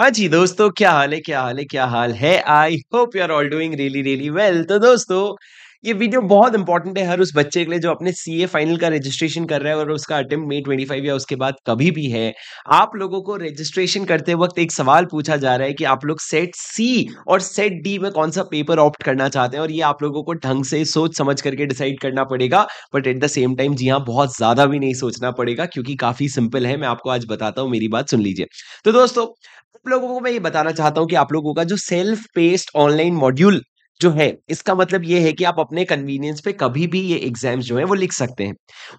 हाँ जी दोस्तों क्या हाल है क्या हाल है क्या हाल है I hope you are all doing really really well तो दोस्तों ये वीडियो बहुत इंपॉर्टेंट है हर उस बच्चे के लिए जो अपने सी ए फाइनल का रजिस्ट्रेशन कर रहा है और उसका अटेम्प्ट मे ट्वेंटी फाइव या उसके बाद कभी भी है आप लोगों को रजिस्ट्रेशन करते वक्त एक सवाल पूछा जा रहा है कि आप लोग सेट सी और सेट डी में कौन सा पेपर ऑप्ट करना चाहते हैं और ये आप लोगों को ढंग से सोच समझ करके डिसाइड करना पड़ेगा but at the same time जी हाँ बहुत ज़्यादा भी नहीं सोचना पड़ेगा क्योंकि काफ़ी सिंपल है मैं आपको आज बताता हूँ मेरी बात सुन लीजिए तो दोस्तों आप लोगों को मैं ये बताना चाहता हूँ कि आप लोगों का जो सेल्फ पेस्ड ऑनलाइन मॉड्यूल जो है इसका मतलब ये है कि आप अपने कन्वीनियंस पे कभी भी ये एग्जाम्स जो है वो लिख सकते हैं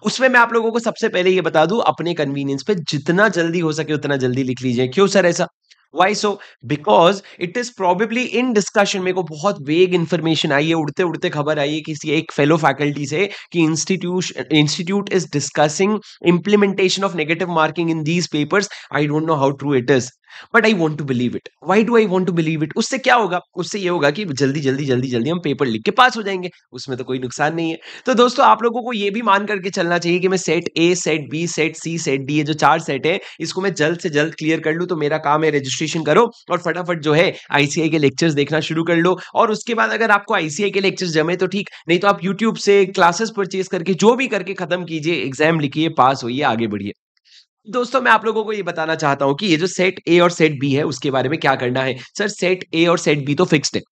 उसमें मैं आप लोगों को सबसे पहले ये बता दूं अपने कन्वीनियंस पे जितना जल्दी हो सके उतना जल्दी लिख लीजिए क्यों सर ऐसा why so because it is probably in discussion मेरे को बहुत वेग इन्फॉर्मेशन आई है उड़ते उड़ते खबर आई है किसी एक फेलो फैकल्टी से कि institute institute is discussing implementation of negative marking in these papers I don't know how true it is but I want to believe it why do I want to believe it उससे क्या होगा उससे ये होगा कि जल्दी जल्दी जल्दी जल्दी हम पेपर लिख के पास हो जाएंगे उसमें तो कोई नुकसान नहीं है तो दोस्तों आप लोगों को ये भी मान करके चलना चाहिए कि मैं set A set B set C set D ये जो चार सेट है इसको मैं जल्द से जल्द क्लियर कर लूँ तो मेरा काम है रजिस्ट्रेशन करो और फटाफट जो है आईसीआई के लेक्चर्स देखना शुरू कर लो और उसके बाद अगर आपको आईसीआई के लेक्चर्स जमे तो ठीक नहीं तो आप यूट्यूब से क्लासेस परचेज करके जो भी करके खत्म कीजिए एग्जाम लिखिए पास होइए आगे बढ़िए दोस्तों मैं आप लोगों को ये बताना चाहता हूँ कि ये जो सेट ए और सेट बी है उसके बारे में क्या करना है सर सेट ए और सेट बी तो फिक्स्ड है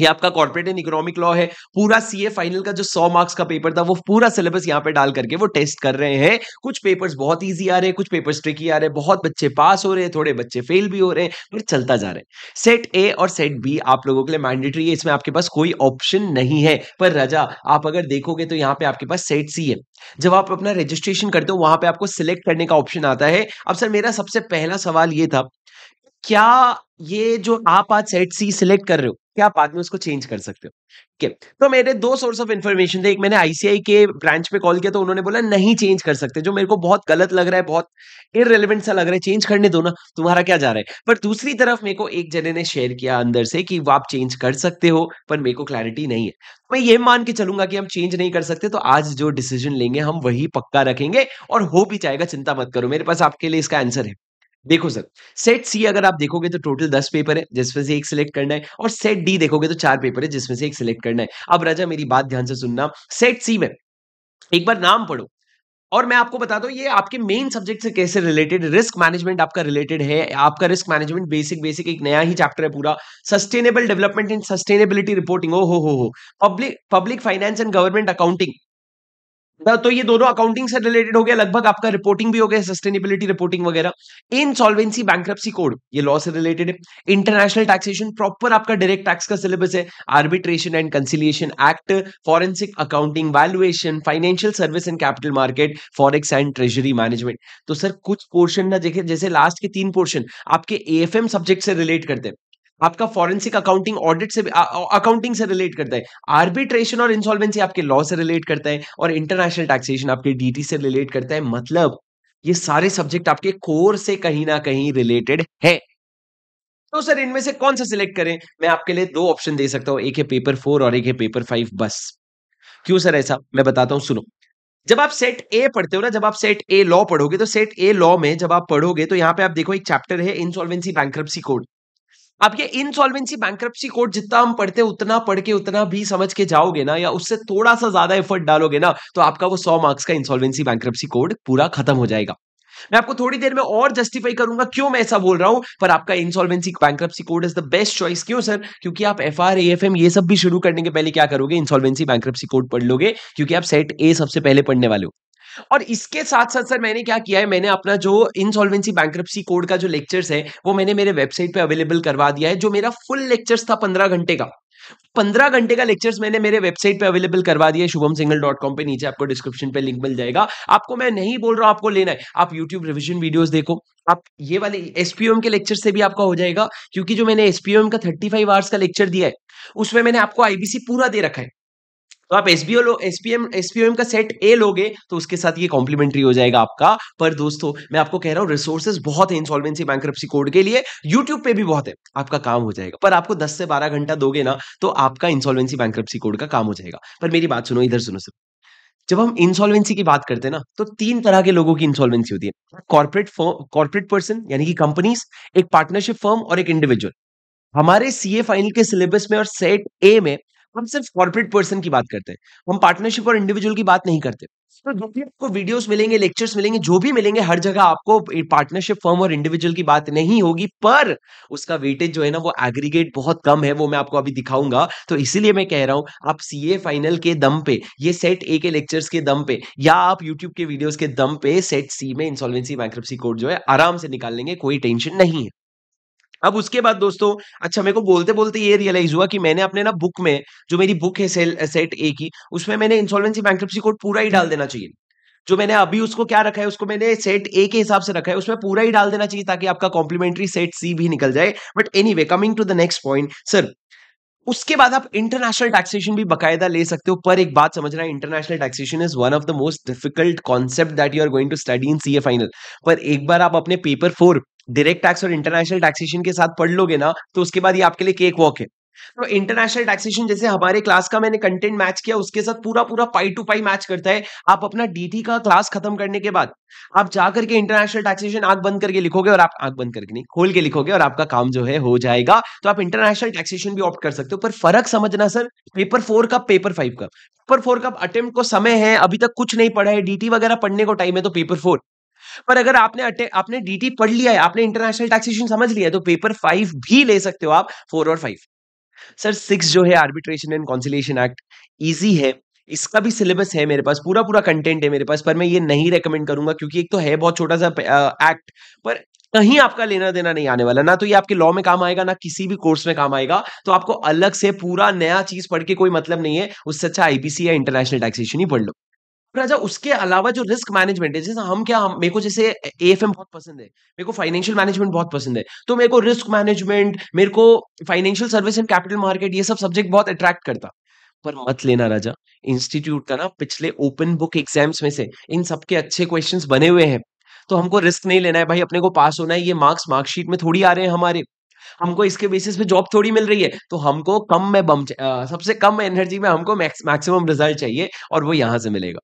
ये आपका कॉर्पोरेट एंड इकोनॉमिक लॉ है पूरा सीए फाइनल का जो 100 मार्क्स का पेपर था वो पूरा सिलेबस यहाँ पे डाल करके वो टेस्ट कर रहे हैं कुछ पेपर्स बहुत इजी आ रहे हैं कुछ पेपर्स ट्रिकी आ रहे हैं बहुत बच्चे पास हो रहे हैं थोड़े बच्चे फेल भी हो रहे हैं पर चलता जा रहे हैं सेट ए और सेट बी आप लोगों के लिए मैंडेटरी है इसमें आपके पास कोई ऑप्शन नहीं है पर राजा आप अगर देखोगे तो यहाँ पे आपके पास सेट सी है जब आप अपना रजिस्ट्रेशन करते हो वहां पे आपको सिलेक्ट करने का ऑप्शन आता है अब सर मेरा सबसे पहला सवाल ये था क्या ये जो आप आज सेट सी सिलेक्ट कर रहे हो क्या आप बाद में उसको चेंज कर सकते हो ठीक okay. तो मेरे दो सोर्स ऑफ इन्फॉर्मेशन थे एक मैंने आईसीआई के ब्रांच पे कॉल किया तो उन्होंने बोला नहीं चेंज कर सकते जो मेरे को बहुत गलत लग रहा है बहुत इनरेलीवेंट सा लग रहा है चेंज करने दो ना तुम्हारा क्या जा रहा है पर दूसरी तरफ मेरे को एक जने ने शेयर किया अंदर से कि वो आप चेंज कर सकते हो पर मेरे को क्लैरिटी नहीं है मैं ये मान के चलूंगा कि हम चेंज नहीं कर सकते तो आज जो डिसीजन लेंगे हम वही पक्का रखेंगे और हो भी जाएगा चिंता मत करो मेरे पास आपके लिए इसका आंसर है देखो सर सेट सी अगर आप देखोगे तो टोटल दस पेपर है जिसमें से एक सिलेक्ट करना है और सेट डी देखोगे तो चार पेपर है जिसमें से एक सिलेक्ट करना है अब राजा मेरी बात ध्यान से सुनना सेट सी में एक बार नाम पढ़ो और मैं आपको बता दूं ये आपके मेन सब्जेक्ट से कैसे रिलेटेड रिस्क मैनेजमेंट आपका रिलेटेड है आपका रिस्क मैनेजमेंट बेसिक बेसिक एक नया ही चैप्टर है पूरा sustainable development and sustainability reporting ओ हो हो public public finance and government accounting तो ये दोनों अकाउंटिंग से रिलेटेड हो गया लगभग आपका रिपोर्टिंग भी हो गया सस्टेनेबिलिटी रिपोर्टिंग वगैरह इन इनसॉल्वेंसी बैंक्रप्सी कोड ये लॉ से रिलेटेड है इंटरनेशनल टैक्सेशन प्रॉपर आपका डायरेक्ट टैक्स का सिलेबस है arbitration and conciliation act forensic accounting valuation financial service and capital market forex and treasury management तो सर कुछ portion ना देखे जैसे लास्ट के तीन पोर्शन आपके ए सब्जेक्ट से रिलेट करते हैं आपका फॉरेंसिक अकाउंटिंग ऑडिट से अकाउंटिंग से रिलेट करता है आर्बिट्रेशन और इंसॉल्वेंसी आपके लॉ से रिलेट करता है और इंटरनेशनल टैक्सेशन आपके डीटी से रिलेट करता है मतलब ये सारे सब्जेक्ट आपके कोर से कहीं ना कहीं रिलेटेड है तो सर इनमें से कौन सा सिलेक्ट करें मैं आपके लिए दो ऑप्शन दे सकता हूं एक है पेपर फोर और एक है पेपर फाइव बस क्यों सर ऐसा मैं बताता हूं सुनो जब आप सेट ए पढ़ते हो ना जब आप सेट ए लॉ पढ़ोगे तो सेट ए लॉ में जब आप पढ़ोगे तो यहाँ पे आप देखो एक चैप्टर है इंसॉल्वेंसी बैंक्रप्सी कोड अब ये इनसॉल्वेंसी बैंक्रप्सी कोड जितना हम पढ़ते हैं उतना पढ़ के उतना भी समझ के जाओगे ना या उससे थोड़ा सा ज्यादा एफर्ट डालोगे ना तो आपका वो सौ मार्क्स का इंसॉल्वेंसी बैंक्रप्सी कोड पूरा खत्म हो जाएगा मैं आपको थोड़ी देर में और जस्टिफाई करूंगा क्यों मैं ऐसा बोल रहा हूं पर आपका insolvency bankruptcy code is the best choice क्यों सर क्योंकि आप एफ आर ये सब भी शुरू करने के पहले क्या करोगे इंसॉल्वेंसी बैंक्रप्सी कोड पढ़ लोगे क्योंकि आप सेट ए सबसे पहले पढ़ने वाले हो और इसके साथ साथ सर मैंने क्या किया है मैंने अपना जो इनसॉल्वेंसी बैंक्रप्सी कोड का जो लेक्चर्स है वो मैंने मेरे वेबसाइट पे अवेलेबल करवा दिया है जो मेरा फुल लेक्चर्स था पंद्रह घंटे का पंद्रह घंटे का लेक्चर्स मैंने मेरे वेबसाइट पे अवेलेबल करवा दिया शुभम सिंगल डॉट कॉम पर नीचे आपको डिस्क्रिप्शन पे लिंक मिल जाएगा आपको मैं नहीं बोल रहा हूं आपको लेना है आप यूट्यूब रिविजन वीडियोस देखो आप ये वाले एसपीओम के लेक्चर से भी आपका हो जाएगा क्योंकि जो मैंने एसपीओम का थर्टी फाइव आवर्स का लेक्चर दिया है उसमें मैंने आपको आईबीसी पूरा दे रखा है तो आप एसबीओ लो एसपीएम एसपीओएम का सेट ए लोगे तो उसके साथ ये कॉम्प्लीमेंट्री हो जाएगा आपका पर दोस्तों मैं आपको कह रहा हूँ रिसोर्सेज बहुत है इंसॉल्वेंसी बैंक्रप्सी कोड के लिए यूट्यूब पे भी बहुत है आपका काम हो जाएगा पर आपको दस से बारह घंटा दोगे ना तो आपका इंसॉल्वेंसी बैंक्रप्सी कोड का काम हो जाएगा पर मेरी बात सुनो इधर सुनो सर जब हम इंसॉल्वेंसी की बात करते हैं ना तो तीन तरह के लोगों की इंसॉल्वेंसी होती है कॉर्पोरेट कॉर्पोरेट पर्सन यानी कि कंपनीज एक पार्टनरशिप फर्म और एक इंडिविजुअल हमारे सीए फाइनल के सिलेबस में और सेट ए में हम सिर्फ कॉर्पोरेट पर्सन की बात करते हैं हम पार्टनरशिप और इंडिविजुअल की बात नहीं करते तो जो भी आपको वीडियोस मिलेंगे लेक्चर्स मिलेंगे जो भी मिलेंगे हर जगह आपको पार्टनरशिप फर्म और इंडिविजुअल की बात नहीं होगी पर उसका वेटेज जो है ना वो एग्रीगेट बहुत कम है वो मैं आपको अभी दिखाऊंगा तो इसीलिए मैं कह रहा हूँ आप ए फाइनल के दम पे ये सेट ए के लेक्चर्स के दम पे या आप यूट्यूब के वीडियोज के दम पे सेट सी में इंसॉल्वेंसी बैंक्रप्सी कोड जो है आराम से निकाल लेंगे कोई टेंशन नहीं है अब उसके बाद दोस्तों अच्छा मेरे को बोलते बोलते ये रियलाइज हुआ कि मैंने अपने ना बुक में जो मेरी बुक है सेल सेट ए की उसमें मैंने इंसॉल्वेंसी बैंक्रप्सी कोड पूरा ही डाल देना चाहिए जो मैंने अभी उसको क्या रखा है उसको मैंने सेट ए के हिसाब से रखा है उसमें पूरा ही डाल देना चाहिए ताकि आपका कॉम्प्लीमेंट्री सेट सी भी निकल जाए but anyway coming to the next point sir उसके बाद आप इंटरनेशनल टैक्सेशन भी बकायदा ले सकते हो पर एक बात समझना है international taxation is one of the most difficult concept that you are going to study in CA final पर एक बार आप अपने पेपर फोर डायरेक्ट टैक्स और इंटरनेशनल टैक्सेशन के साथ पढ़ लोगे ना तो उसके बाद ये आपके लिए केक वॉक है तो इंटरनेशनल टैक्सेशन जैसे हमारे क्लास का मैंने कंटेंट मैच किया उसके साथ पूरा पूरा पाई टू पाई मैच करता है आप अपना डीटी का क्लास खत्म करने के बाद आप जाकर के इंटरनेशनल टैक्सेशन आग बंद करके लिखोगे और आप आग बंद करके नहीं खोल के लिखोगे और आपका काम जो है हो जाएगा तो आप इंटरनेशनल टैक्सेशन भी ऑप्ट कर सकते हो पर फर्क समझना सर पेपर फोर का पेपर फाइव का पेपर फोर का अटेम्प्ट को समय है अभी तक कुछ नहीं पढ़ा है डीटी वगैरह पढ़ने को टाइम है तो पेपर फोर पर अगर आपने आपने डीटी पढ़ लिया है आपने इंटरनेशनल टैक्सेशन समझ लिया है तो पेपर फाइव भी ले सकते हो आप फोर और फाइव सर सिक्स जो है arbitration and conciliation act easy है इसका भी सिलेबस है मेरे पास पूरा पूरा कंटेंट है मेरे पास पर मैं ये नहीं रेकमेंड करूंगा क्योंकि एक तो है बहुत छोटा सा एक्ट पर कहीं आपका लेना देना नहीं आने वाला ना तो ये आपके लॉ में काम आएगा ना किसी भी कोर्स में काम आएगा तो आपको अलग से पूरा नया चीज पढ़ के कोई मतलब नहीं है उससे अच्छा आईपीसी या इंटरनेशनल टैक्सेशन ही पढ़ लो राजा उसके अलावा जो रिस्क मैनेजमेंट है जैसे हम क्या हम मेरे को जैसे एफ बहुत पसंद है मेरे को फाइनेंशियल मैनेजमेंट बहुत पसंद है तो मेरे को रिस्क मैनेजमेंट मेरे को financial service and capital market ये सब सब्जेक्ट बहुत अट्रैक्ट करता पर मत लेना राजा इंस्टीट्यूट का ना पिछले ओपन बुक एग्जाम्स में से इन सबके अच्छे क्वेश्चन बने हुए हैं तो हमको रिस्क नहीं लेना है भाई अपने को पास होना है ये मार्क्स मार्कशीट में थोड़ी आ रहे हैं हमारे हमको इसके बेसिस पे जॉब थोड़ी मिल रही है तो हमको कम में बम सबसे कम एनर्जी में हमको मैक्सिमम रिजल्ट चाहिए और वो यहां से मिलेगा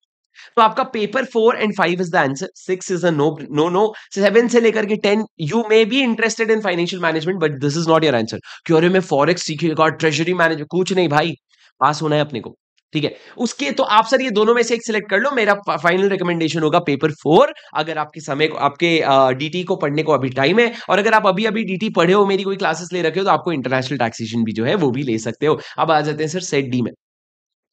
तो आपका paper four and five is the answer six is no no no seven से लेकर के ten you may be interested in financial management but this is not your answer क्यों अरे मैं फॉरेक्स सीखेगा ट्रेजरी मैनेजमेंट कुछ नहीं भाई पास होना है अपने को ठीक है उसके तो आप सर ये दोनों में से एक सिलेक्ट कर लो मेरा फाइनल रिकमेंडेशन होगा पेपर फोर अगर आपके समय को आपके डीटी को पढ़ने को अभी टाइम है और अगर आप अभी अभी डीटी पढ़े हो मेरी कोई क्लासेस ले रखे हो तो आपको इंटरनेशनल टैक्सेशन भी जो है वो भी ले सकते हो अब आ जाते हैं सर सेट डी में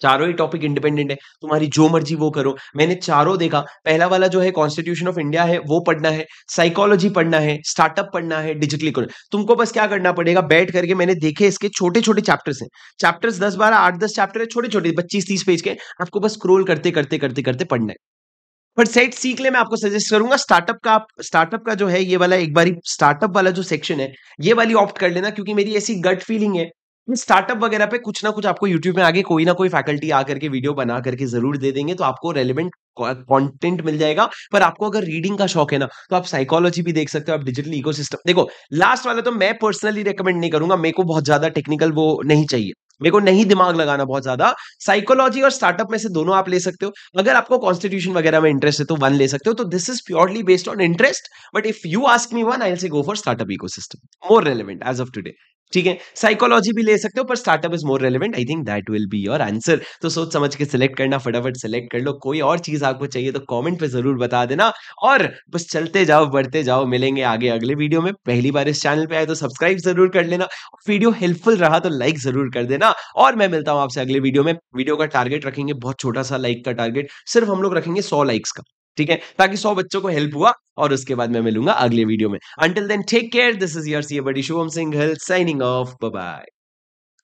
चारों ही टॉपिक इंडिपेंडेंट है तुम्हारी जो मर्जी वो करो मैंने चारों देखा पहला वाला जो है कॉन्स्टिट्यूशन ऑफ इंडिया है वो पढ़ना है साइकोलॉजी पढ़ना है स्टार्टअप पढ़ना है डिजिटली करना तुमको बस क्या करना पड़ेगा बैठ करके मैंने देखे इसके छोटे छोटे चैप्टर्स हैं चैप्टर्स दस बारह आठ दस चैप्टर है छोटे छोटे पच्चीस तीस पेज के आपको बस स्क्रोल करते करते करते करते पढ़ना है पर सेट सीख ले मैं आपको सजेस्ट करूंगा स्टार्टअप का स्टार्टअप का जो है ये वाला एक बार स्टार्टअप वाला जो सेक्शन है ये वाली ऑप्ट कर लेना क्योंकि मेरी ऐसी गट फीलिंग है स्टार्टअप वगैरह पे कुछ ना कुछ आपको यूट्यूब में आगे कोई ना कोई फैकल्टी आकर के वीडियो बना करके जरूर दे देंगे तो आपको रेलिवेंट कंटेंट मिल जाएगा पर आपको अगर रीडिंग का शौक है ना तो आप साइकोलॉजी भी देख सकते हो आप डिजिटल इकोसिस्टम देखो लास्ट वाला तो मैं पर्सनली रिकमेंड नहीं करूंगा मेरे को बहुत ज्यादा टेक्निकल वो नहीं चाहिए मेरे को नहीं दिमाग लगाना बहुत ज्यादा साइकोलॉजी और स्टार्टअप में से दोनों आप ले सकते हो अगर आपको कॉन्स्टिट्यूशन वगैरह में इंटरेस्ट है तो वन ले सकते हो तो this is purely based on interest but if you ask me one I say go for startup ecosystem more relevant as of today ठीक है साइकोलॉजी भी ले सकते हो पर startup is more relevant I think that will be your answer तो सोच समझ के सिलेक्ट करना फटाफट सिलेक्ट कर लो कोई और चीज आपको चाहिए तो कमेंट पे जरूर बता देना और बस चलते जाओ बढ़ते जाओ मिलेंगे आगे अगले वीडियो में पहली बार इस चैनल पे आए तो सब्सक्राइब जरूर कर लेना वीडियो हेल्पफुल रहा तो लाइक जरूर कर देना और मैं मिलता हूँ आपसे अगले वीडियो में वीडियो का टारगेट रखेंगे बहुत छोटा सा लाइक का टारगेट सिर्फ हम लोग रखेंगे सौ लाइक्स का ठीक है ताकि सौ बच्चों को हेल्प हुआ और उसके बाद मैं मिलूंगा अगले वीडियो में until then take care this is your C buddy Shubham Singhal signing off bye